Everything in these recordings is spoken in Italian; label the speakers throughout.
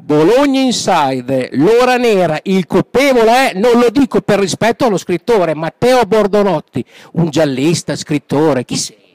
Speaker 1: Bologna Inside, l'ora nera, il colpevole è, non lo dico per rispetto allo scrittore, Matteo Bordonotti, un giallista, scrittore, chi sei?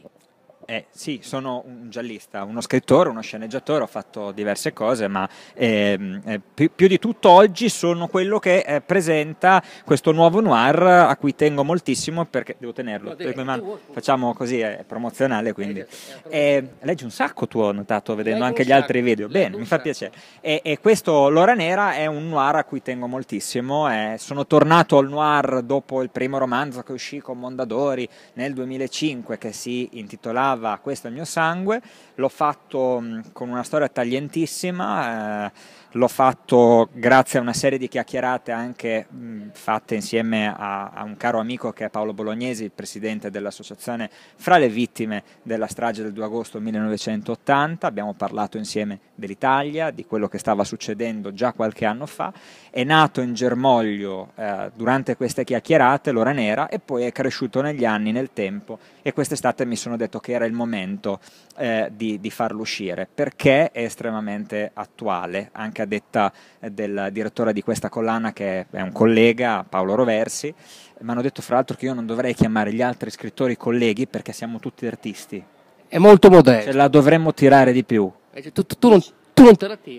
Speaker 1: Eh, sì, sono un giallista, uno scrittore, uno sceneggiatore, ho fatto diverse cose, ma ehm, eh, più, più, di tutto oggi sono quello che eh, presenta questo nuovo noir a cui tengo moltissimo perché devo tenerlo, no, facciamo così, è promozionale quindi. Eh, certo, eh, leggi un sacco tu, ho notato, vedendo anche gli altri video, bene, mi fa piacere. E, e, questo L'ora nera è un noir a cui tengo moltissimo, sono tornato al noir dopo il primo romanzo che uscì con Mondadori nel 2005 che si intitolava cantava Questo è il mio sangue, l'ho fatto con una storia taglientissima. Eh, l'ho fatto grazie a una serie di chiacchierate anche mh, fatte insieme a, a, un caro amico che è Paolo Bolognesi, presidente dell'associazione fra le vittime della strage del 2 agosto 1980. Abbiamo parlato insieme dell'Italia, di quello che stava succedendo già qualche anno fa. È nato in germoglio eh, durante queste chiacchierate l'ora nera e poi è cresciuto negli anni, nel tempo e quest'estate mi sono detto che era il momento eh, di, di farlo uscire perché è estremamente attuale anche anche a detta eh, del direttore di questa collana che è un collega, Paolo Roversi, mi hanno detto fra l'altro che io non dovrei chiamare gli altri scrittori colleghi perché siamo tutti artisti. È molto modesto. Ce la dovremmo tirare di più. Tu, eh, cioè, tu, tu non...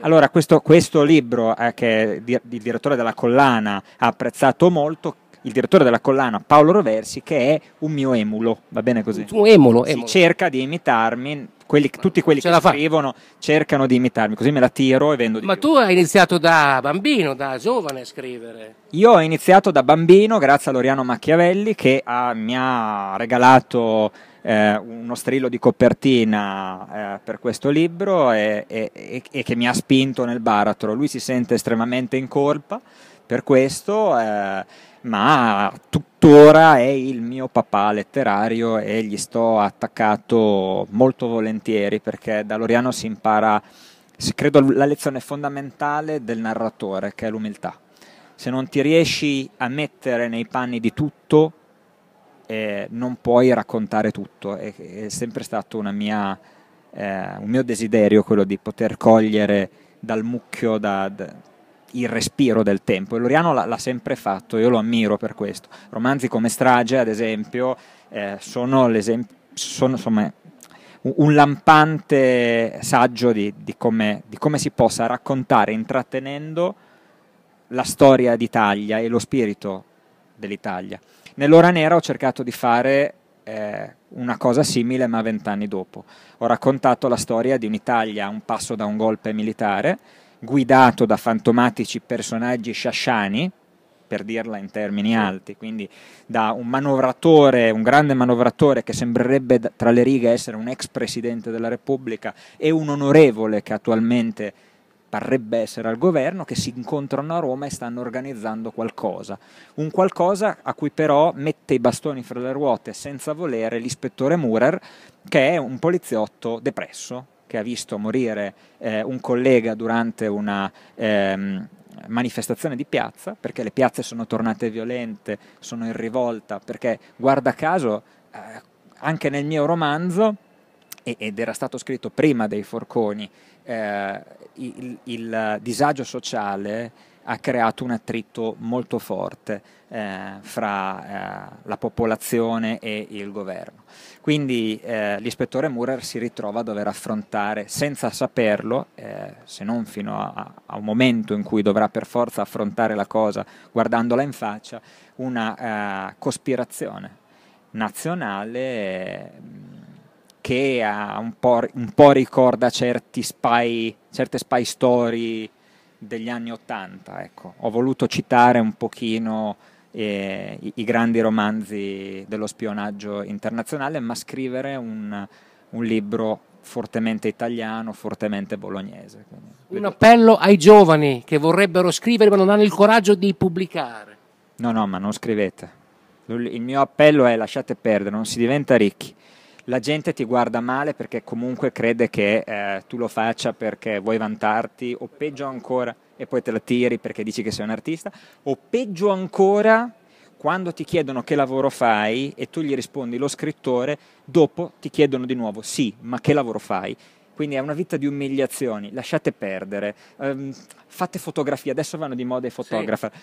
Speaker 1: Allora, questo, questo libro eh, che il direttore della collana ha apprezzato molto, il direttore della collana Paolo Roversi, che è un mio emulo, va bene così? Un emulo, emulo. Si cerca di imitarmi quelli, tutti quelli Ce che scrivono cercano di imitarmi, così me la tiro e vendo di Ma più. tu hai iniziato da bambino, da giovane a scrivere. Io ho iniziato da bambino grazie a Loriano Machiavelli che ha, mi ha regalato eh, uno strillo di copertina eh, per questo libro e, e, e che mi ha spinto nel baratro. Lui si sente estremamente in colpa per questo, eh, ma tutto tuttora è il mio papà letterario e gli sto attaccato molto volentieri perché da Loriano si impara, credo, la lezione fondamentale del narratore, che è l'umiltà. Se non ti riesci a mettere nei panni di tutto, eh, non puoi raccontare tutto. È, è sempre stato mia, eh, un mio desiderio quello di poter cogliere dal mucchio, da, da il respiro del tempo e Loriano l'ha, l'ha sempre fatto, io lo ammiro per questo. Romanzi come Strage, ad esempio, eh, sono, sono insomma, un lampante saggio di, di, come, di come si possa raccontare intrattenendo la storia d'Italia e lo spirito dell'Italia. Nell'ora nera ho cercato di fare eh, una cosa simile ma vent'anni dopo. Ho raccontato la storia di un'Italia a un passo da un golpe militare guidato da fantomatici personaggi sciasciani, per dirla in termini alti, quindi da un manovratore, un grande manovratore che sembrerebbe tra le righe essere un ex presidente della Repubblica e un onorevole che attualmente parrebbe essere al governo, che si incontrano a Roma e stanno organizzando qualcosa. Un qualcosa a cui però mette i bastoni fra le ruote senza volere l'ispettore Murer, che è un poliziotto depresso, che ha visto morire eh, un collega durante una ehm, manifestazione di piazza, perché le piazze sono tornate violente, sono in rivolta, perché guarda caso eh, anche nel mio romanzo, ed era stato scritto prima dei forconi, eh, il, il disagio sociale ha creato un attrito molto forte eh, fra eh, la popolazione e il governo. Quindi eh, l'ispettore Murer si ritrova a dover affrontare, senza saperlo, eh, se non fino a, a, un momento in cui dovrà per forza affrontare la cosa guardandola in faccia, una eh, cospirazione nazionale mm, che un po', un po', ricorda certi spy, certe spy story degli anni Ottanta. Ecco. Ho voluto citare un pochino eh, i, i, grandi romanzi dello spionaggio internazionale, ma scrivere un, un libro fortemente italiano, fortemente bolognese. Quindi, un appello ai giovani che vorrebbero scrivere ma non hanno il coraggio di pubblicare. No, no, ma non scrivete. Il mio appello è lasciate perdere, non si diventa ricchi la gente ti guarda male perché comunque crede che eh, tu lo faccia perché vuoi vantarti o peggio ancora e poi te la tiri perché dici che sei un artista o peggio ancora quando ti chiedono che lavoro fai e tu gli rispondi lo scrittore, dopo ti chiedono di nuovo sì, ma che lavoro fai? Quindi è una vita di umiliazioni, lasciate perdere, um, fate fotografie, adesso vanno di moda i fotografi. Sì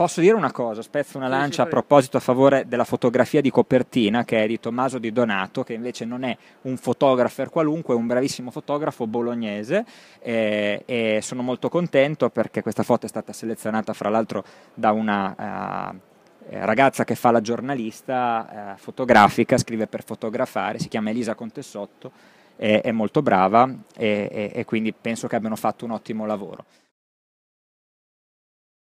Speaker 1: Posso dire una cosa, spezzo una lancia a proposito a favore della fotografia di copertina che è di Tommaso Di Donato, che invece non è un fotografo qualunque, è un bravissimo fotografo bolognese eh, e sono molto contento perché questa foto è stata selezionata fra l'altro da una... Eh, eh, ragazza che fa la giornalista eh, fotografica, scrive per fotografare, si chiama Elisa Contessotto, è, è molto brava e, e, e quindi penso che abbiano fatto un ottimo lavoro.